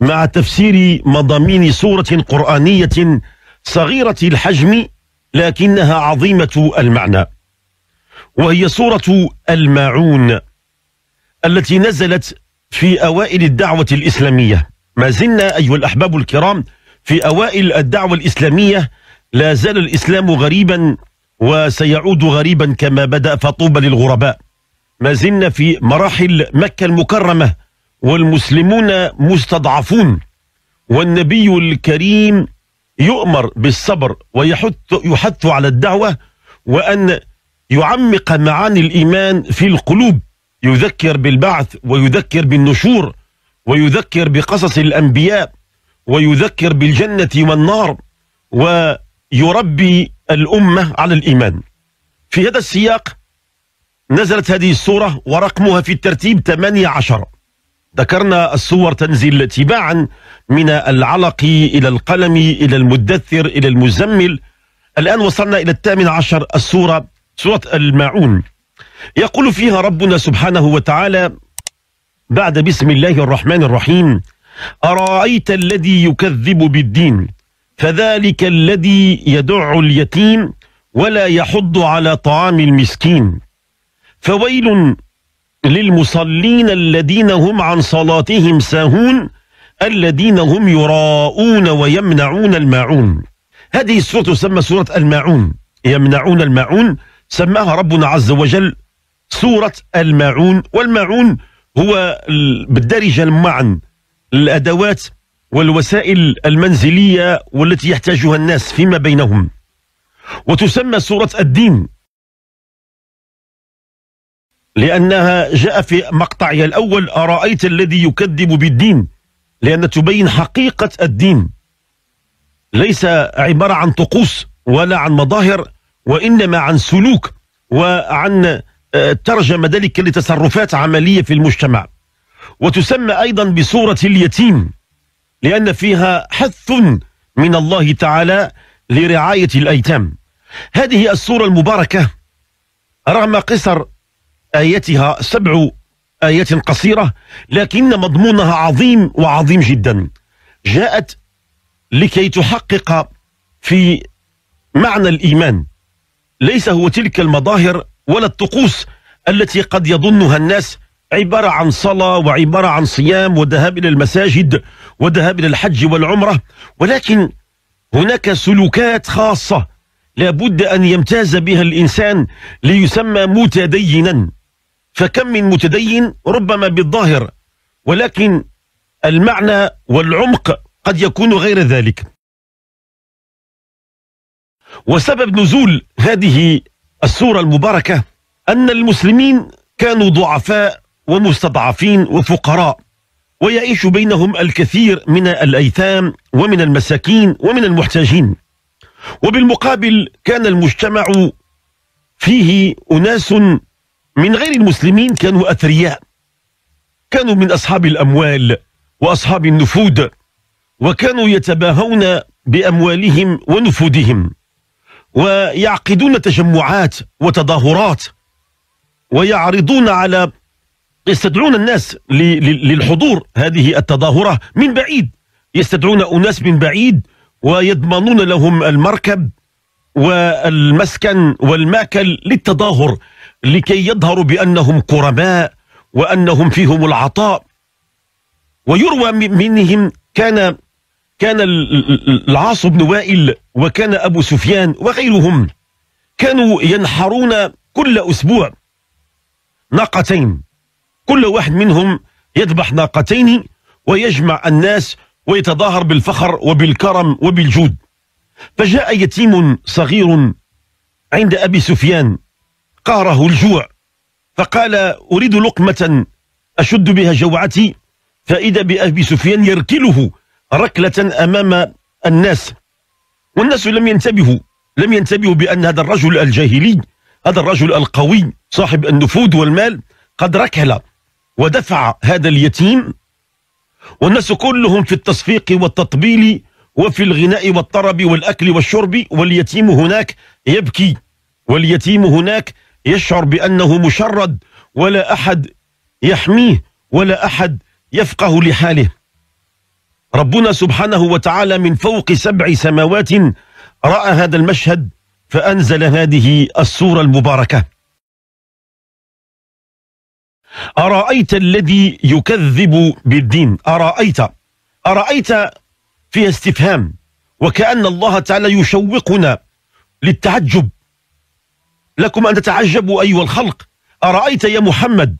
مع تفسير مضامين سورة قرآنية صغيرة الحجم لكنها عظيمة المعنى وهي سورة الماعون التي نزلت في أوائل الدعوة الإسلامية ما زلنا أيها الأحباب الكرام في أوائل الدعوة الإسلامية لا زال الإسلام غريبا وسيعود غريبا كما بدأ فطوبى للغرباء ما زلنا في مراحل مكة المكرمة والمسلمون مستضعفون والنبي الكريم يؤمر بالصبر ويحث يحث على الدعوة وأن يعمق معاني الإيمان في القلوب يذكر بالبعث ويذكر بالنشور ويذكر بقصص الأنبياء ويذكر بالجنة والنار ويربي الأمة على الإيمان في هذا السياق نزلت هذه السورة ورقمها في الترتيب 18 ذكرنا الصور تنزل تباعا من العلق إلى القلم إلى المدثر إلى المزمل الآن وصلنا إلى الثامن عشر السورة سورة الماعون يقول فيها ربنا سبحانه وتعالى بعد بسم الله الرحمن الرحيم أرأيت الذي يكذب بالدين فذلك الذي يدع اليتيم ولا يحض على طعام المسكين فويل للمصلين الذين هم عن صلاتهم ساهون الذين هم يراءون ويمنعون الماعون هذه السورة تسمى سورة الماعون يمنعون الماعون سماها ربنا عز وجل سورة الماعون والماعون هو بالدارجة المعن الأدوات والوسائل المنزلية والتي يحتاجها الناس فيما بينهم وتسمى سورة الدين لأنها جاء في مقطعها الأول أرأيت الذي يكذب بالدين لأن تبين حقيقة الدين ليس عبارة عن طقوس ولا عن مظاهر وإنما عن سلوك وعن آه، ترجمة ذلك لتصرفات عملية في المجتمع وتسمى أيضا بصورة اليتيم لأن فيها حث من الله تعالى لرعاية الأيتام هذه الصورة المباركة رغم قصر آيتها سبع آيات قصيرة لكن مضمونها عظيم وعظيم جدا جاءت لكي تحقق في معنى الإيمان ليس هو تلك المظاهر ولا الطقوس التي قد يظنها الناس عبارة عن صلاة وعبارة عن صيام وذهاب إلى المساجد وذهاب إلى الحج والعمرة ولكن هناك سلوكات خاصة لابد أن يمتاز بها الإنسان ليسمى متدينا فكم من متدين ربما بالظاهر ولكن المعنى والعمق قد يكون غير ذلك وسبب نزول هذه السورة المباركة أن المسلمين كانوا ضعفاء ومستضعفين وفقراء ويعيش بينهم الكثير من الأيتام ومن المساكين ومن المحتاجين وبالمقابل كان المجتمع فيه أناس من غير المسلمين كانوا أثرياء كانوا من أصحاب الأموال وأصحاب النفوذ وكانوا يتباهون بأموالهم ونفوذهم ويعقدون تجمعات وتظاهرات ويعرضون على يستدعون الناس للحضور هذه التظاهرة من بعيد يستدعون أناس من بعيد ويضمنون لهم المركب والمسكن والماكل للتظاهر لكي يظهروا بأنهم كرماء وأنهم فيهم العطاء ويروى منهم كان كان العاص بن وائل وكان أبو سفيان وغيرهم كانوا ينحرون كل أسبوع ناقتين كل واحد منهم يذبح ناقتين ويجمع الناس ويتظاهر بالفخر وبالكرم وبالجود فجاء يتيم صغير عند أبي سفيان قهره الجوع فقال أريد لقمة أشد بها جوعتي فإذا بأبي سفيان يركله ركلة أمام الناس والناس لم ينتبهوا لم ينتبهوا بأن هذا الرجل الجاهلي هذا الرجل القوي صاحب النفوذ والمال قد ركل ودفع هذا اليتيم والناس كلهم في التصفيق والتطبيل وفي الغناء والطرب والأكل والشرب واليتيم هناك يبكي واليتيم هناك يشعر بأنه مشرد ولا أحد يحميه ولا أحد يفقه لحاله ربنا سبحانه وتعالى من فوق سبع سماوات رأى هذا المشهد فأنزل هذه السورة المباركة أرأيت الذي يكذب بالدين أرأيت أرأيت فيها استفهام وكأن الله تعالى يشوقنا للتعجب لكم أن تتعجبوا أيها الخلق أرأيت يا محمد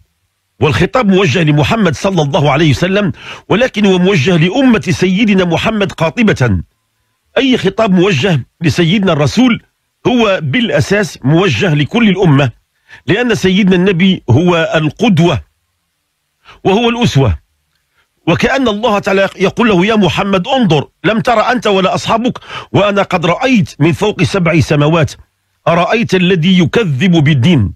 والخطاب موجه لمحمد صلى الله عليه وسلم ولكن هو موجه لأمة سيدنا محمد قاطبة أي خطاب موجه لسيدنا الرسول هو بالأساس موجه لكل الأمة لأن سيدنا النبي هو القدوة وهو الأسوة وكأن الله تعالى يقول له يا محمد انظر لم ترى أنت ولا أصحابك وأنا قد رأيت من فوق سبع سماوات أرأيت الذي يكذب بالدين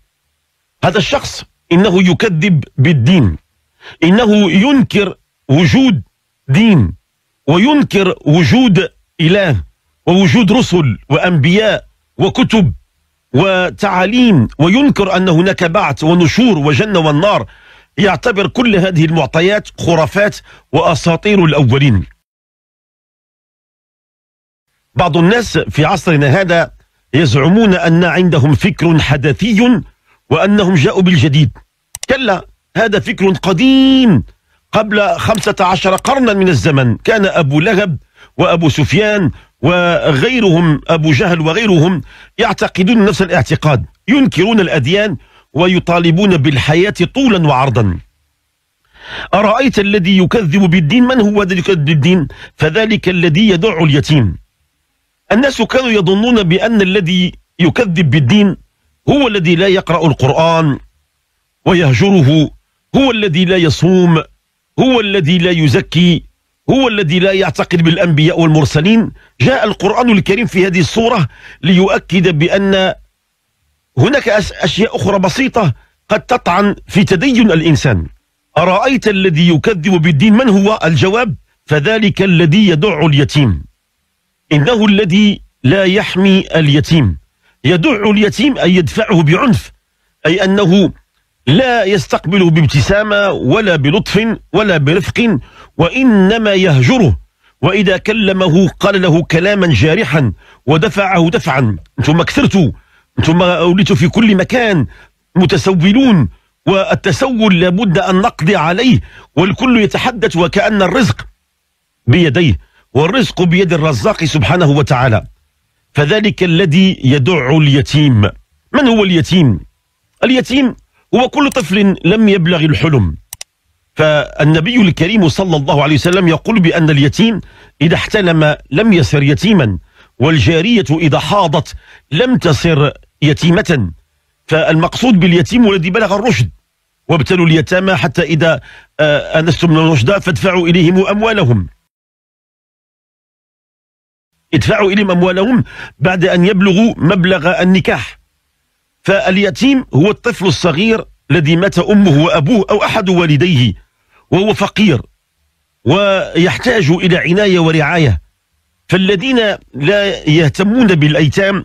هذا الشخص إنه يكذب بالدين إنه ينكر وجود دين وينكر وجود إله ووجود رسل وأنبياء وكتب وتعاليم وينكر أن هناك بعث ونشور وجنة والنار يعتبر كل هذه المعطيات خرافات وأساطير الأولين بعض الناس في عصرنا هذا يزعمون أن عندهم فكر حدثي وأنهم جاءوا بالجديد كلا هذا فكر قديم قبل خمسة عشر قرنا من الزمن كان أبو لهب وأبو سفيان وغيرهم أبو جهل وغيرهم يعتقدون نفس الاعتقاد ينكرون الأديان ويطالبون بالحياة طولا وعرضا أرأيت الذي يكذب بالدين من هو الذي يكذب بالدين فذلك الذي يدع اليتيم الناس كانوا يظنون بأن الذي يكذب بالدين هو الذي لا يقرأ القرآن ويهجره هو الذي لا يصوم هو الذي لا يزكي هو الذي لا يعتقد بالأنبياء والمرسلين جاء القرآن الكريم في هذه الصورة ليؤكد بأن هناك أشياء أخرى بسيطة قد تطعن في تدين الإنسان أرأيت الذي يكذب بالدين من هو الجواب فذلك الذي يدع اليتيم إنه الذي لا يحمي اليتيم يدع اليتيم أي يدفعه بعنف أي أنه لا يستقبله بابتسامة ولا بلطف ولا برفق وإنما يهجره وإذا كلمه قال له كلاما جارحا ودفعه دفعا أنتم كثرتوا أنتم أوليت في كل مكان متسولون والتسول لابد أن نقضي عليه والكل يتحدث وكأن الرزق بيديه والرزق بيد الرزاق سبحانه وتعالى فذلك الذي يدع اليتيم من هو اليتيم؟ اليتيم هو كل طفل لم يبلغ الحلم فالنبي الكريم صلى الله عليه وسلم يقول بأن اليتيم إذا احتلم لم يصر يتيما والجارية إذا حاضت لم تصر يتيمة فالمقصود باليتيم الذي بلغ الرشد وابتلوا اليتامى حتى إذا آه، أنستم من الرشد فادفعوا إليهم أموالهم ادفعوا إليهم أموالهم بعد أن يبلغوا مبلغ النكاح فاليتيم هو الطفل الصغير الذي مات أمه وأبوه أو أحد والديه وهو فقير ويحتاج إلى عناية ورعاية فالذين لا يهتمون بالأيتام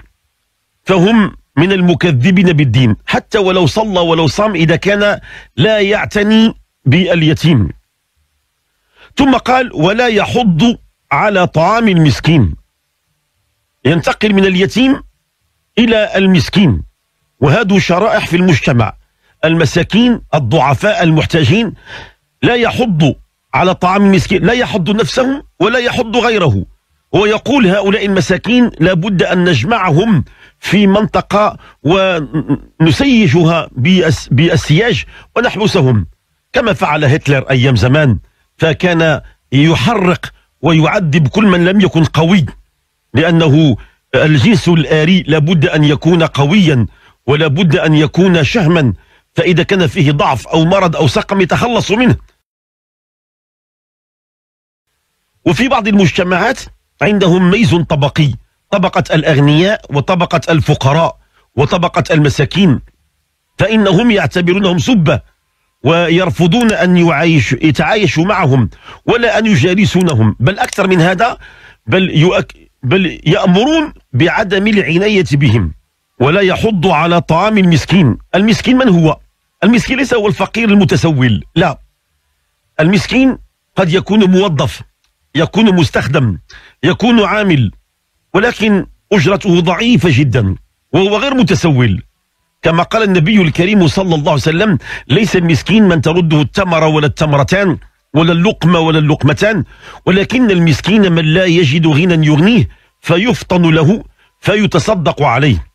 فهم من المكذبين بالدين حتى ولو صلى ولو صام إذا كان لا يعتني باليتيم ثم قال ولا يحض على طعام المسكين ينتقل من اليتيم إلى المسكين وهذا شرائح في المجتمع المساكين الضعفاء المحتاجين لا يحض على طعام المسكين لا يحض نفسه ولا يحض غيره ويقول هؤلاء المساكين لابد أن نجمعهم في منطقة ونسيجها بالسياج ونحبسهم كما فعل هتلر أيام زمان فكان يحرق ويعذب كل من لم يكن قوي لأنه الجنس الآري لابد أن يكون قويا ولابد أن يكون شهما فإذا كان فيه ضعف أو مرض أو سقم يتخلص منه وفي بعض المجتمعات عندهم ميز طبقي طبقة الأغنياء وطبقة الفقراء وطبقة المساكين فإنهم يعتبرونهم سبة ويرفضون أن يعيش يتعايشوا معهم ولا أن يجالسونهم بل أكثر من هذا بل بل يأمرون بعدم العناية بهم ولا يحض على طعام المسكين المسكين من هو؟ المسكين ليس هو الفقير المتسول لا المسكين قد يكون موظف يكون مستخدم يكون عامل ولكن أجرته ضعيفة جدا وهو غير متسول كما قال النبي الكريم صلى الله عليه وسلم ليس المسكين من ترده التمر ولا التمرتان ولا اللقمة ولا اللقمتان ولكن المسكين من لا يجد غنى يغنيه فيفطن له فيتصدق عليه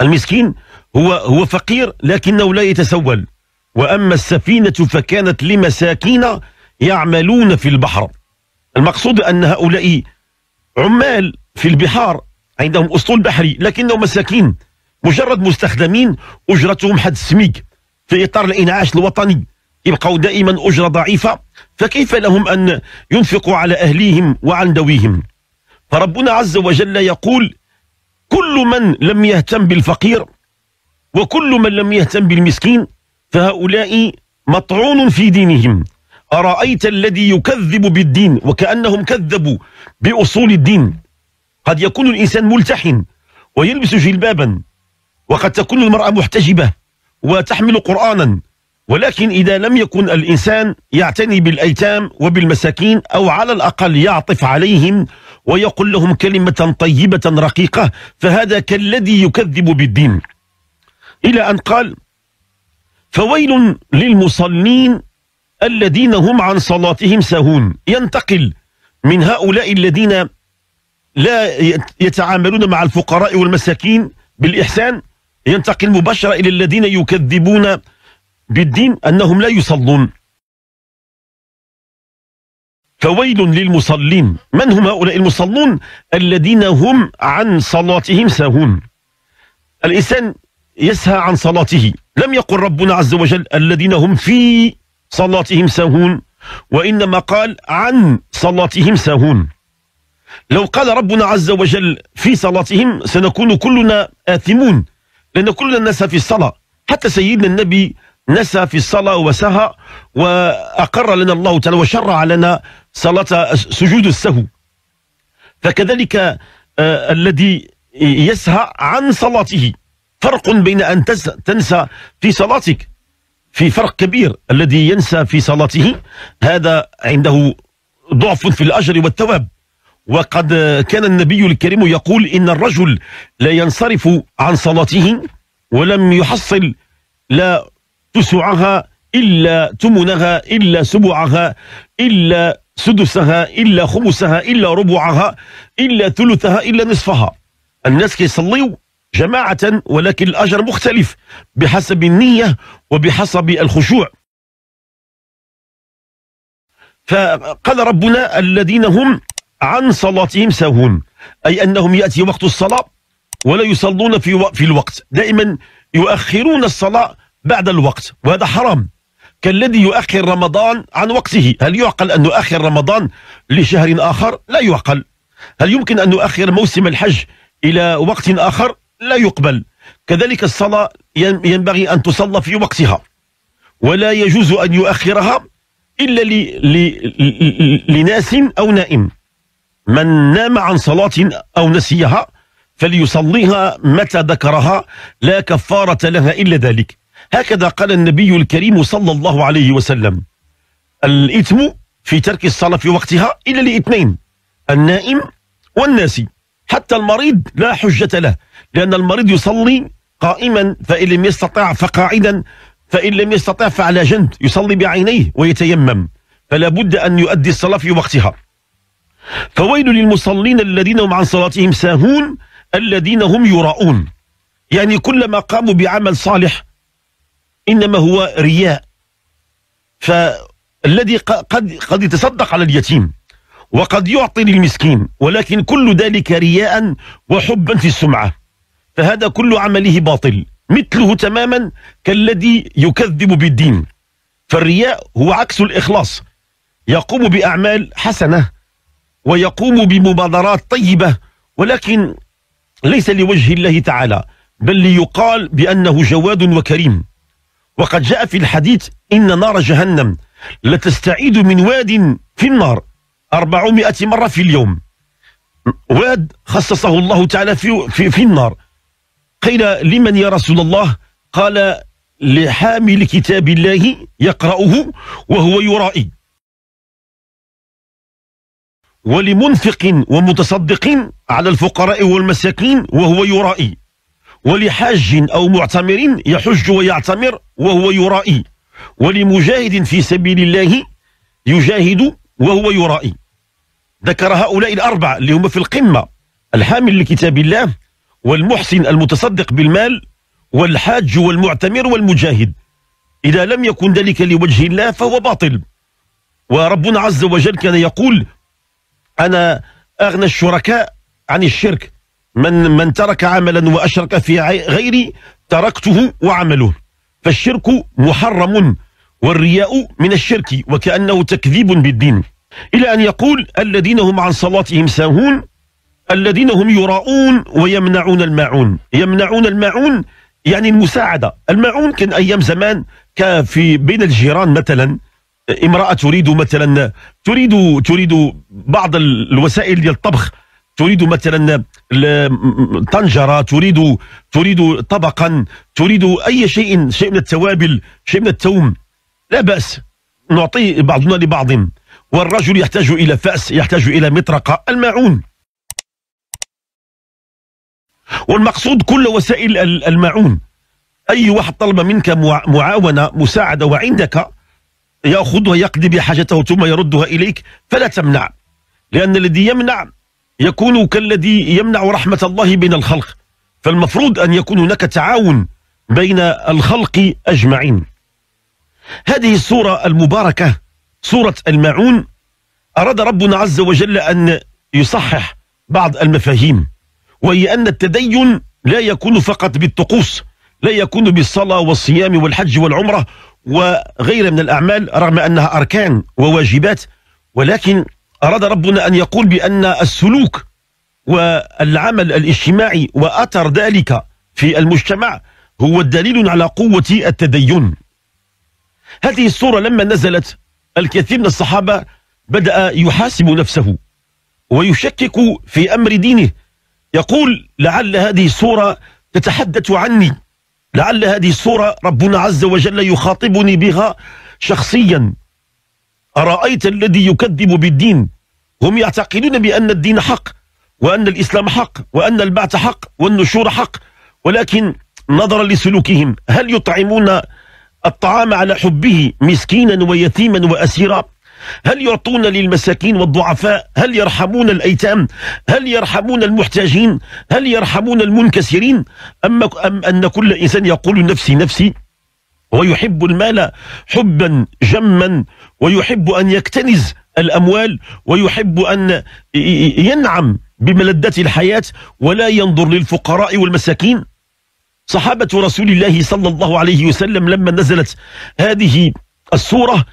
المسكين هو هو فقير لكنه لا يتسول وأما السفينة فكانت لمساكين يعملون في البحر المقصود أن هؤلاء عمال في البحار عندهم أسطول بحري لكنهم مساكين مجرد مستخدمين أجرتهم حد السميك في إطار الإنعاش الوطني يبقوا دائما أجرة ضعيفة فكيف لهم أن ينفقوا على أهليهم وعن دويهم فربنا عز وجل يقول كل من لم يهتم بالفقير وكل من لم يهتم بالمسكين فهؤلاء مطعون في دينهم أرأيت الذي يكذب بالدين وكأنهم كذبوا بأصول الدين قد يكون الإنسان ملتحن ويلبس جلبابا وقد تكون المرأة محتجبة وتحمل قرآنا ولكن إذا لم يكن الإنسان يعتني بالأيتام وبالمساكين أو على الأقل يعطف عليهم ويقول لهم كلمة طيبة رقيقة فهذا كالذي يكذب بالدين إلى أن قال فويل للمصلين الذين هم عن صلاتهم سهون ينتقل من هؤلاء الذين لا يتعاملون مع الفقراء والمساكين بالإحسان ينتقل مباشرة إلى الذين يكذبون بالدين أنهم لا يصلون فويل للمصلين من هم هؤلاء المصلون الذين هم عن صلاتهم ساهون الإنسان يسهى عن صلاته لم يقل ربنا عز وجل الذين هم في صلاتهم ساهون وإنما قال عن صلاتهم ساهون لو قال ربنا عز وجل في صلاتهم سنكون كلنا آثمون لأن كلنا الناس في الصلاة حتى سيدنا النبي نسى في الصلاة وسهى وأقر لنا الله تعالى وشرع لنا صلاة سجود السهو فكذلك آه، الذي يسهى عن صلاته فرق بين أن تنسى في صلاتك في فرق كبير الذي ينسى في صلاته هذا عنده ضعف في الأجر والثواب وقد كان النبي الكريم يقول إن الرجل لا ينصرف عن صلاته ولم يحصل لا تسعها إلا تمنها إلا سبعها إلا سدسها إلا خمسها إلا ربعها إلا ثلثها إلا نصفها الناس كيصليوا جماعة ولكن الأجر مختلف بحسب النية وبحسب الخشوع فقال ربنا الذين هم عن صلاتهم ساهون أي أنهم يأتي وقت الصلاة ولا يصلون في في الوقت دائما يؤخرون الصلاة بعد الوقت وهذا حرام كالذي يؤخر رمضان عن وقته هل يعقل أن نؤخر رمضان لشهر آخر لا يعقل هل يمكن أن نؤخر موسم الحج إلى وقت آخر لا يقبل كذلك الصلاة ينبغي أن تصلى في وقتها ولا يجوز أن يؤخرها إلا لناس أو نائم من نام عن صلاة أو نسيها فليصليها متى ذكرها لا كفارة لها إلا ذلك هكذا قال النبي الكريم صلى الله عليه وسلم الإثم في ترك الصلاة في وقتها إلا لاثنين النائم والناسي حتى المريض لا حجة له لأن المريض يصلي قائما فإن لم يستطع فقاعدا فإن لم يستطع فعلى جنب يصلي بعينيه ويتيمم فلا بد أن يؤدي الصلاة في وقتها فويل للمصلين الذين هم عن صلاتهم ساهون الذين هم يراؤون يعني كلما قاموا بعمل صالح إنما هو رياء فالذي قد, قد يتصدق على اليتيم وقد يعطي للمسكين ولكن كل ذلك رياء وحبا في السمعة فهذا كل عمله باطل مثله تماما كالذي يكذب بالدين فالرياء هو عكس الإخلاص يقوم بأعمال حسنة ويقوم بمبادرات طيبة ولكن ليس لوجه الله تعالى بل ليقال بأنه جواد وكريم وقد جاء في الحديث إن نار جهنم لتستعيد من واد في النار 400 مرة في اليوم واد خصصه الله تعالى في, في, في النار قيل لمن يا رسول الله قال لحامل كتاب الله يقرأه وهو يرائي ولمنفق ومتصدق على الفقراء والمساكين وهو يرائي ولحاج أو معتمر يحج ويعتمر وهو يرائي ولمجاهد في سبيل الله يجاهد وهو يرائي ذكر هؤلاء الأربعة اللي هم في القمة الحامل لكتاب الله والمحسن المتصدق بالمال والحاج والمعتمر والمجاهد إذا لم يكن ذلك لوجه الله فهو باطل وربنا عز وجل كان يقول أنا أغنى الشركاء عن الشرك من من ترك عملا وأشرك في غيري تركته وعمله فالشرك محرم والرياء من الشرك وكأنه تكذيب بالدين إلى أن يقول الذين هم عن صلاتهم ساهون الذين هم يراؤون ويمنعون الماعون يمنعون الماعون يعني المساعدة الماعون كان أيام زمان كان في بين الجيران مثلا امرأة تريد مثلا تريد تريد بعض الوسائل ديال الطبخ تريد مثلا طنجره تريد تريد طبقا تريد اي شيء شيء من التوابل شيء من التوم لا باس نعطي بعضنا لبعض والرجل يحتاج الى فاس يحتاج الى مطرقه الماعون والمقصود كل وسائل الماعون اي واحد طلب منك معاونه مساعده وعندك ياخذها يقضي بحاجته ثم يردها اليك فلا تمنع لان الذي يمنع يكون كالذي يمنع رحمة الله بين الخلق فالمفروض أن يكون هناك تعاون بين الخلق أجمعين هذه السورة المباركة سورة الماعون أراد ربنا عز وجل أن يصحح بعض المفاهيم وهي أن التدين لا يكون فقط بالطقوس لا يكون بالصلاة والصيام والحج والعمرة وغير من الأعمال رغم أنها أركان وواجبات ولكن أراد ربنا أن يقول بأن السلوك والعمل الاجتماعي وأثر ذلك في المجتمع هو دليل على قوة التدين هذه الصورة لما نزلت الكثير من الصحابة بدأ يحاسب نفسه ويشكك في أمر دينه يقول لعل هذه الصورة تتحدث عني لعل هذه الصورة ربنا عز وجل يخاطبني بها شخصيا أرأيت الذي يكذب بالدين هم يعتقدون بأن الدين حق وأن الإسلام حق وأن البعث حق والنشور حق ولكن نظرا لسلوكهم هل يطعمون الطعام على حبه مسكينا ويتيما وأسيرا هل يعطون للمساكين والضعفاء هل يرحمون الأيتام هل يرحمون المحتاجين هل يرحمون المنكسرين أم, أم أن كل إنسان يقول نفسي نفسي ويحب المال حبا جما ويحب أن يكتنز الأموال ويحب أن ينعم بملذات الحياة ولا ينظر للفقراء والمساكين صحابة رسول الله صلى الله عليه وسلم لما نزلت هذه السورة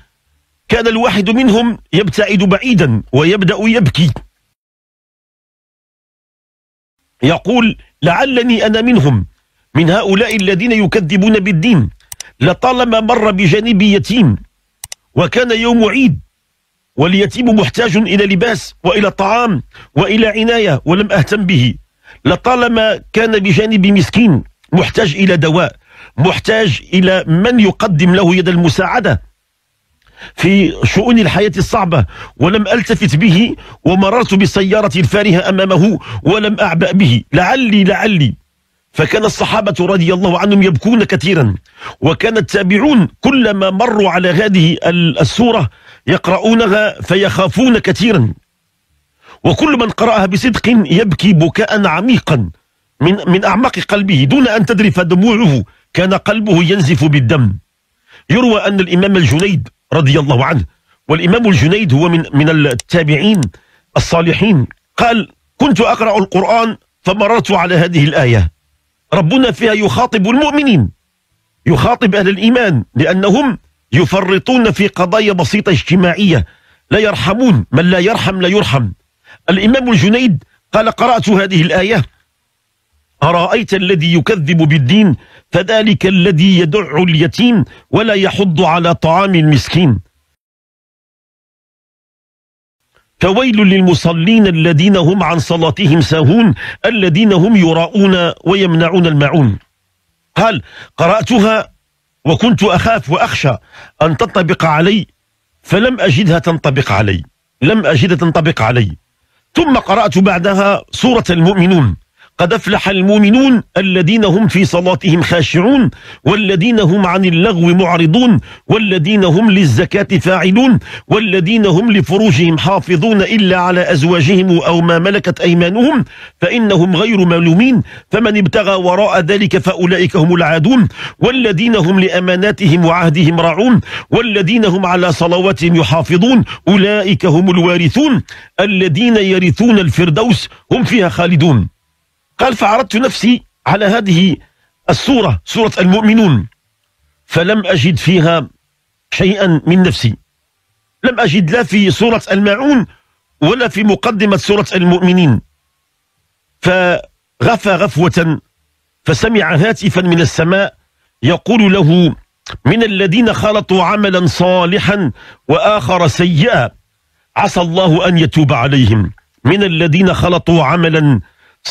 كان الواحد منهم يبتعد بعيدا ويبدأ يبكي يقول لعلني أنا منهم من هؤلاء الذين يكذبون بالدين لطالما مر بجانبي يتيم وكان يوم عيد واليتيم محتاج إلى لباس وإلى طعام وإلى عناية ولم أهتم به لطالما كان بجانب مسكين محتاج إلى دواء محتاج إلى من يقدم له يد المساعدة في شؤون الحياة الصعبة ولم ألتفت به ومررت بالسيارة الفارهة أمامه ولم أعبأ به لعلي لعلي فكان الصحابة رضي الله عنهم يبكون كثيرا وكان التابعون كلما مروا على هذه السورة يقرؤونها فيخافون كثيرا وكل من قرأها بصدق يبكي بكاء عميقا من من أعماق قلبه دون أن تدري دموعه كان قلبه ينزف بالدم يروى أن الإمام الجنيد رضي الله عنه والإمام الجنيد هو من من التابعين الصالحين قال كنت أقرأ القرآن فمررت على هذه الآية ربنا فيها يخاطب المؤمنين يخاطب أهل الإيمان لأنهم يفرطون في قضايا بسيطة اجتماعية لا يرحمون من لا يرحم لا يرحم الإمام الجنيد قال قرأت هذه الآية أرأيت الذي يكذب بالدين فذلك الذي يدع اليتيم ولا يحض على طعام المسكين فويل للمصلين الذين هم عن صلاتهم ساهون الذين هم يراؤون ويمنعون الماعون قال قرأتها وكنت أخاف وأخشى أن تنطبق علي فلم أجدها تنطبق علي لم أجدها تنطبق علي ثم قرأت بعدها سورة المؤمنون قد أفلح المؤمنون الذين هم في صلاتهم خاشعون والذين هم عن اللغو معرضون والذين هم للزكاة فاعلون والذين هم لفروجهم حافظون إلا على أزواجهم أو ما ملكت أيمانهم فإنهم غير ملومين فمن ابتغى وراء ذلك فأولئك هم العادون والذين هم لأماناتهم وعهدهم راعون والذين هم على صلواتهم يحافظون أولئك هم الوارثون الذين يرثون الفردوس هم فيها خالدون قال فعرضت نفسي على هذه السورة سورة المؤمنون فلم أجد فيها شيئا من نفسي لم أجد لا في سورة الماعون ولا في مقدمة سورة المؤمنين فغفى غفوة فسمع هاتفا من السماء يقول له من الذين خلطوا عملا صالحا وآخر سيئا عسى الله أن يتوب عليهم من الذين خلطوا عملا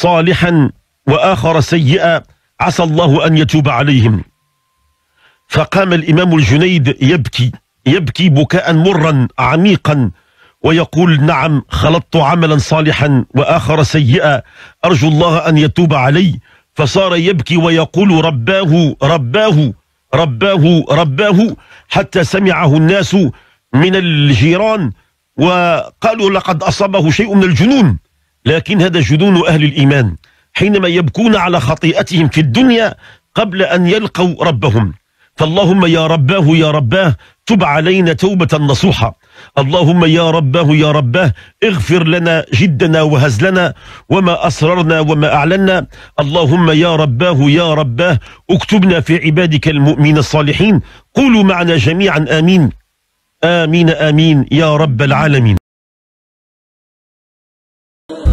صالحا وآخر سيئا عسى الله أن يتوب عليهم فقام الإمام الجنيد يبكي يبكي بكاء مرا عميقا ويقول نعم خلطت عملا صالحا وآخر سيئا أرجو الله أن يتوب علي فصار يبكي ويقول رباه رباه رباه رباه حتى سمعه الناس من الجيران وقالوا لقد أصابه شيء من الجنون لكن هذا جنون أهل الإيمان حينما يبكون على خطيئتهم في الدنيا قبل أن يلقوا ربهم فاللهم يا رباه يا رباه تب علينا توبة نصوحة اللهم يا رباه يا رباه اغفر لنا جدنا وهزلنا وما أسررنا وما أعلنا اللهم يا رباه يا رباه اكتبنا في عبادك المؤمنين الصالحين قولوا معنا جميعا آمين آمين آمين يا رب العالمين